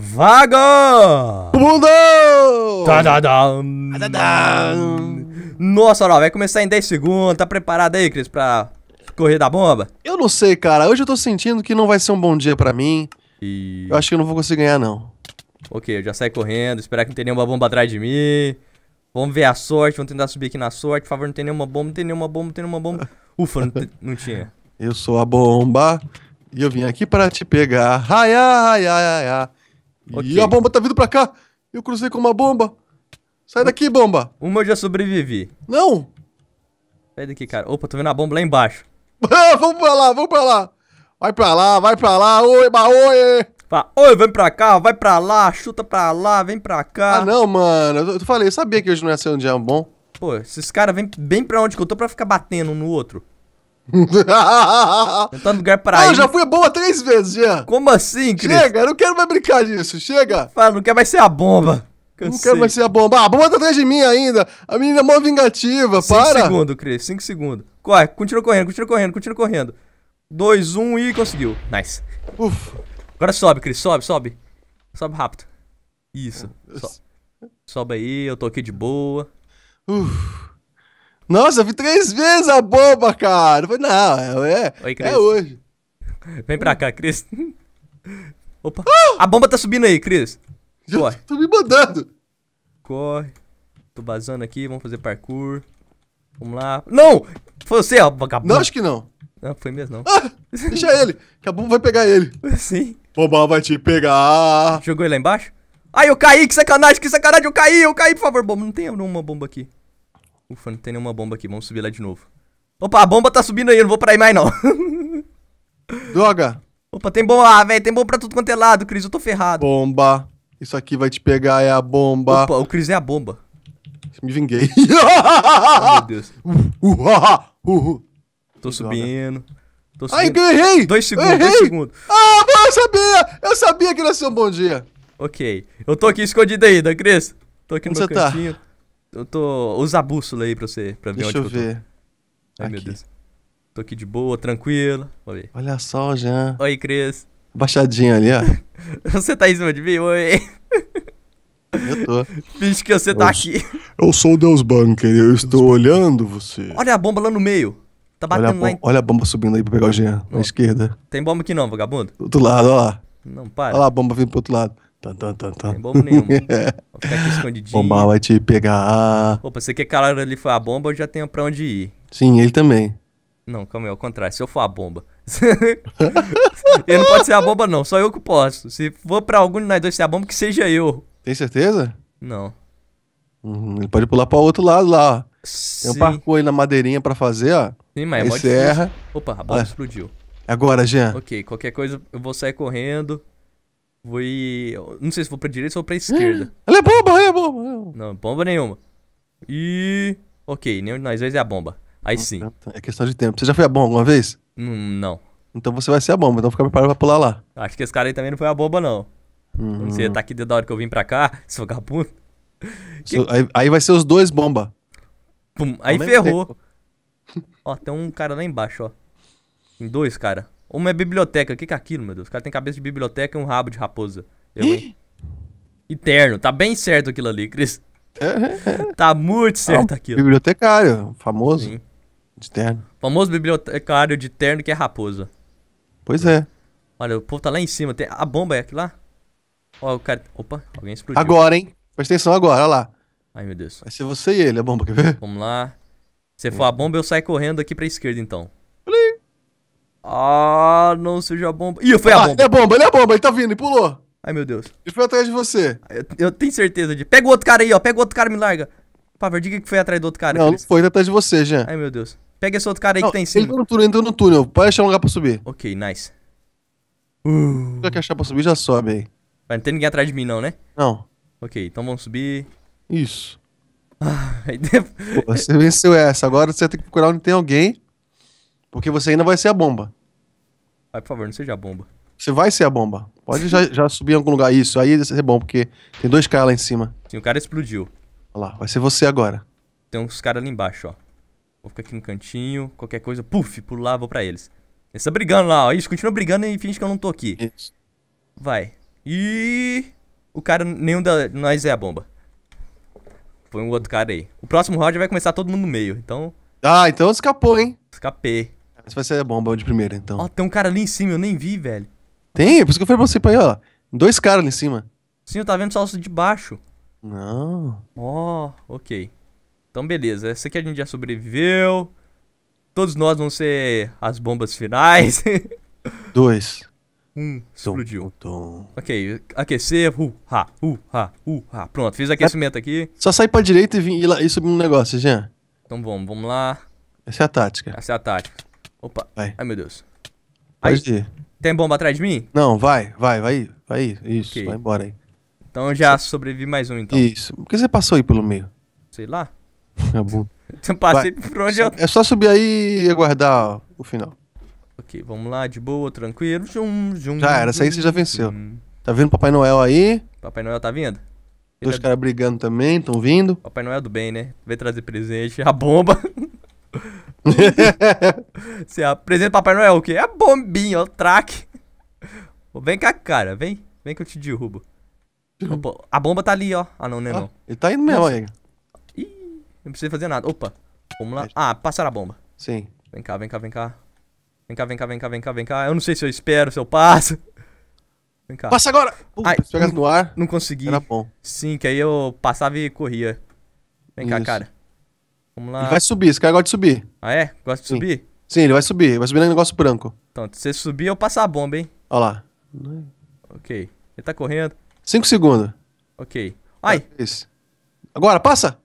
Vaga! mundo! Nossa, vai começar em 10 segundos. Tá preparado aí, Cris, pra correr da bomba? Eu não sei, cara. Hoje eu tô sentindo que não vai ser um bom dia pra mim. E... Eu acho que eu não vou conseguir ganhar, não. Ok, eu já saí correndo, esperar que não tenha nenhuma bomba atrás de mim. Vamos ver a sorte, vamos tentar subir aqui na sorte. Por favor, não tem nenhuma bomba, não tem nenhuma bomba, não tem nenhuma bomba. Ufa, não, não tinha. Eu sou a bomba e eu vim aqui para te pegar. Ai, ai, ai, ai, ai. Okay. E a bomba tá vindo pra cá! Eu cruzei com uma bomba! Sai daqui, bomba! Uma eu já sobrevivi. Não! Sai daqui, cara. Opa, tô vendo a bomba lá embaixo. vamos pra lá, vamos pra lá! Vai pra lá, vai pra lá, oi, ba, oi! oi, vem pra cá, vai pra lá, chuta pra lá, vem pra cá. Ah, não, mano. Eu falei, eu sabia que hoje não ia ser um dia bom. Pô, esses caras vêm bem pra onde que eu tô pra ficar batendo um no outro. Tentar lugar pra ah, Eu já fui boa três vezes, Jean. Como assim, Cris? Chega, eu não quero mais brincar disso, chega. Fala, não quer mais ser a bomba. Cansei. Não quero mais ser a bomba. Ah, a bomba tá atrás de mim ainda. A menina é mó vingativa, cinco para. 5 segundos, Cris, 5 segundos. Corre, continua correndo, continua correndo, continua correndo. 2, 1 um, e conseguiu. Nice. Uf. Agora sobe, Cris, sobe, sobe. Sobe rápido. Isso. So sobe aí, eu tô aqui de boa. Uf. Nossa, eu vi três vezes a bomba, cara. Eu falei, não, é, é Oi, é hoje. Vem pra cá, Cris. Opa. Ah! A bomba tá subindo aí, Cris. Corre. Tô me mandando. Corre. Tô vazando aqui, vamos fazer parkour. Vamos lá. Não! Foi você, ó, vagabundo. Não, acho que não. Não, foi mesmo, não. Ah, deixa ele, que a bomba vai pegar ele. Sim. Bomba vai te pegar. Jogou ele lá embaixo? Ai, eu caí, que sacanagem, que sacanagem, eu caí, eu caí, por favor. Bomba, não tem uma bomba aqui. Ufa, não tem nenhuma bomba aqui. Vamos subir lá de novo. Opa, a bomba tá subindo aí. Eu não vou pra aí mais, não. Droga. Opa, tem bomba lá, velho. Tem bomba pra tudo quanto é lado, Cris. Eu tô ferrado. Bomba. Isso aqui vai te pegar, é a bomba. Opa, o Cris é a bomba. Me vinguei. oh, meu Deus. Uh, uh, uh, uh, tô subindo. Tô subindo. Ai, eu errei! Dois segundos, errei. dois segundos. Ah, eu sabia! Eu sabia que ia ser um bom dia. Ok. Eu tô aqui escondido ainda, Cris. Tô aqui Onde no meu tá? cantinho. Tá? eu tô. Usa a bússola aí pra você pra ver Deixa onde eu ver. Eu Ai, aqui. meu Deus. Tô aqui de boa, tranquilo. Olha só, Jean. Oi, Cris. Baixadinho ali, ó. você tá em cima de mim? Oi. Eu tô. Finge que você eu, tá aqui. Eu sou o Deus Bunker, eu estou Deus olhando você. Olha a bomba lá no meio. Tá batendo olha lá. Em... Olha a bomba subindo aí pra pegar o Jean, na esquerda. Tem bomba aqui não, vagabundo? Do outro lado, olha lá. Não, para. Olha lá a bomba vindo pro outro lado. Tem bomba nenhuma. É. Vou ficar aqui escondidinho. Bomba vai te pegar. Opa, você quer que cara ali foi a bomba, eu já tenho pra onde ir. Sim, ele também. Não, calma aí, ao contrário. Se eu for a bomba. ele não pode ser a bomba, não. Só eu que posso. Se for pra algum de nós dois ser a bomba, que seja eu. Tem certeza? Não. Uhum, ele pode pular pra outro lado lá, ó. Sim. Tem um parkour aí na madeirinha pra fazer, ó. Sim, mas é mó Opa, a bomba ah. explodiu. Agora, Jean. Ok, qualquer coisa eu vou sair correndo. Vou ir. Não sei se vou pra direita ou pra esquerda. É ela é bomba, ela é bomba. Não, bomba nenhuma. E. Ok, nenhum de nós dois é a bomba. Aí sim. Tá, tá. É questão de tempo. Você já foi a bomba alguma vez? Hum, não. Então você vai ser a bomba, então fica preparado pra pular lá. Acho que esse cara aí também não foi a bomba, não. Uhum. Não sei, tá aqui desde a hora que eu vim pra cá, seu vagabundo. So, aí, aí, vai ser os dois bomba. Pum, aí ferrou. ó, tem um cara lá embaixo, ó. Tem dois, cara. Uma é biblioteca. O que, que é aquilo, meu Deus? O cara tem cabeça de biblioteca e um rabo de raposa. Eu, hein? Eterno. Tá bem certo aquilo ali, Cris. tá muito é certo ah, aquilo. Bibliotecário, famoso. Sim. De terno. Famoso bibliotecário de terno que é raposa. Pois é. Olha, o povo tá lá em cima. Tem... A bomba é aquilo lá? Ó, o cara. Opa, alguém explodiu. Agora, hein? Presta atenção agora, olha lá. Ai, meu Deus. Vai ser você e ele, a bomba, quer ver? Vamos lá. Se for a bomba, eu saio correndo aqui pra esquerda, então. Ah, não a bomba. Ih, foi ah, é a bomba. Ele é bomba, ele é bomba, ele tá vindo, ele pulou. Ai, meu Deus. Ele foi atrás de você. Eu, eu tenho certeza de. Pega o outro cara aí, ó. Pega o outro cara e me larga. Paver, diga que foi atrás do outro cara. Não, não foi atrás de você, Jean. Ai, meu Deus. Pega esse outro cara aí não, que tá em cima. Ele entrou no túnel, entrou no túnel. Pode achar um lugar pra subir. Ok, nice. Uh. Já que achar pra subir, já sobe aí. Mas não tem ninguém atrás de mim, não, né? Não. Ok, então vamos subir. Isso. Ah, Pô, você venceu essa. Agora você tem que procurar onde tem alguém. Porque você ainda vai ser a bomba. Vai, por favor, não seja bomba. Você vai ser a bomba. Pode já, já subir em algum lugar. Isso, aí isso é bom, porque tem dois caras lá em cima. Sim, o cara explodiu. Olha lá, vai ser você agora. Tem uns caras ali embaixo, ó. Vou ficar aqui no cantinho, qualquer coisa, puf, pulo lá, vou pra eles. Eles estão brigando lá, ó. Isso, continua brigando e finge que eu não tô aqui. Isso. Vai. E o cara, nenhum de nós é a bomba. Foi um outro cara aí. O próximo round vai começar todo mundo no meio, então... Ah, então escapou, hein? Escapei. Essa vai ser a bomba de primeira, então. Ó, tem um cara ali em cima, eu nem vi, velho. Tem? Por isso que eu falei pra você, pra aí, ó. Dois caras ali em cima. Sim, eu tava vendo só os de baixo. Não. Ó, oh, ok. Então, beleza. Essa aqui a gente já sobreviveu. Todos nós vão ser as bombas finais. Dois. Um, explodiu. Tom, tom. Ok, aquecer, uh, ha, uh, ha, uh, ha. Pronto, fiz aquecimento é. aqui. Só sair pra direita e, vir, lá, e subir um negócio, Jean. Então vamos, vamos lá. Essa é a tática. Essa é a tática. Opa. Vai. Ai, meu Deus. Aí, Pode ir. Tem bomba atrás de mim? Não, vai, vai, vai, vai. Isso, okay. vai embora aí. Então eu já sobrevivi mais um, então. Isso. Por que você passou aí pelo meio? Sei lá. É bom. Eu passei vai. por onde é eu... É só subir aí e aguardar o final. Ok, vamos lá, de boa, tranquilo. Jum, jum, já era, essa aí você já venceu. Tá vendo Papai Noel aí? Papai Noel tá vindo? Dois tá caras brigando também, estão vindo. Papai Noel do bem, né? Vem trazer presente. A bomba. Você apresenta Papai Noel o quê? É bombinha, ó, é track. Vem cá, cara, vem. Vem que eu te derrubo. Opa, a bomba tá ali, ó. Ah, não, né, não. ele tá indo mesmo ainda. Ih, não precisa fazer nada. Opa, vamos lá. Ah, passaram a bomba. Sim. Vem cá, vem cá, vem cá. Vem cá, vem cá, vem cá, vem cá, vem cá. Eu não sei se eu espero, se eu passo. Vem cá. Passa agora! Puta, Ai, se no ar. Não consegui. Era bom. Sim, que aí eu passava e corria. Vem Isso. cá, cara. Vamos lá. Ele vai subir, esse cara gosta de subir. Ah, é? Gosta de Sim. subir? Sim, ele vai subir. Ele vai subir no negócio branco. Então, se você subir, eu passar a bomba, hein? Olha lá. Ok. Ele tá correndo. 5 segundos. Ok. Ai! É isso. Agora, passa!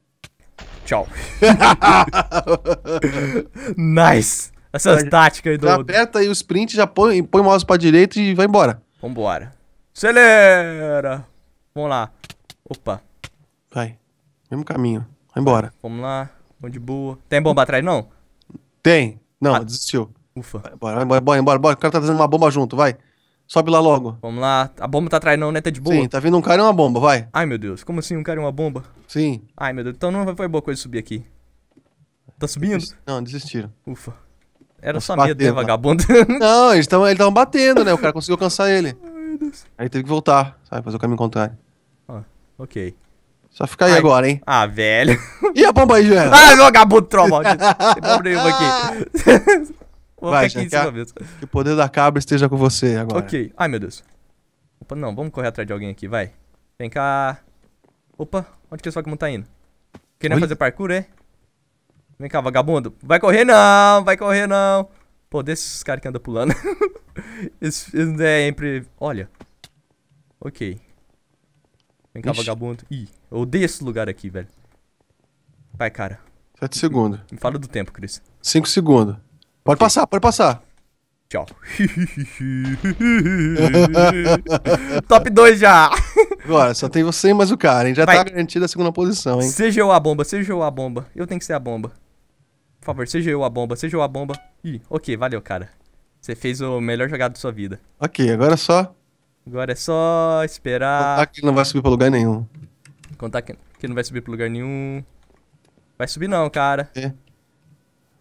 Tchau. nice! Essas táticas aí do... Já aperta aí o sprint, já põe, põe o mouse pra direita e vai embora. Vambora. Acelera! Vamos lá. Opa. Vai. Mesmo caminho. Vai embora. Vamos lá. Bom de boa. Tem bomba atrás, não? Tem. Não, ah. desistiu. Ufa. Bora, bora, bora, bora, bora. O cara tá trazendo uma bomba junto, vai. Sobe lá logo. Vamos lá. A bomba tá atrás não, né? Tá de boa. Sim, tá vindo um cara e uma bomba, vai. Ai, meu Deus. Como assim um cara e uma bomba? Sim. Ai, meu Deus. Então não foi boa coisa subir aqui. Tá subindo? Não, desistiram. Ufa. Era Nossa, tá só medo, né, tá. vagabundo? Não, eles estavam eles batendo, né? O cara conseguiu alcançar ele. Ai, meu Deus. Aí teve que voltar, sabe? Fazer o caminho contrário. Ah, ok. Só fica aí Ai, agora, hein? Ah, velho. E a bomba aí, Joel? Ah, meu gabuto troll, maldito. Tem problema aqui. Vou Vai, ficar aqui já, em cima Que o poder da cabra esteja com você agora. Ok. Ai, meu Deus. Opa, não. Vamos correr atrás de alguém aqui, vai. Vem cá. Opa, onde que esse vagabundo tá indo? Querendo fazer parkour, é? Vem cá, vagabundo. Vai correr não, vai correr não. Pô, desses caras que andam pulando. eles, é sempre... Olha. Ok. Vem cá, Ixi. vagabundo. Ih, eu odeio esse lugar aqui, velho. Vai, cara. sete segundos. Me fala do tempo, Cris. cinco segundos. Pode passar, pode passar. Tchau. Top 2 já! Agora, só tem você e mais o cara, hein? Já Vai. tá garantida a segunda posição, hein? Seja eu a bomba, seja eu a bomba. Eu tenho que ser a bomba. Por favor, seja eu a bomba, seja eu a bomba. Ih, ok, valeu, cara. Você fez o melhor jogado da sua vida. Ok, agora só Agora é só esperar. Contar que não vai subir pra lugar nenhum. Contar que, que não vai subir pra lugar nenhum. Vai subir não, cara. É.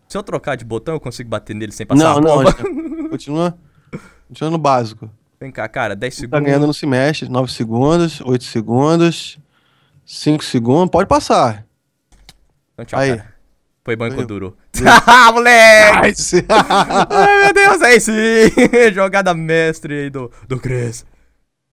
Se eu trocar de botão, eu consigo bater nele sem passar não, a bomba. Não, não. Continua. Continua no básico. Vem cá, cara, 10 tá segundos. Tá ganhando não se mexe. 9 segundos, 8 segundos, 5 segundos. Pode passar. Então, tchau, Aí. Cara. Foi bom enquanto durou. Ah, moleque! Ai, meu Deus, é aí sim! Jogada mestre aí do, do Cres.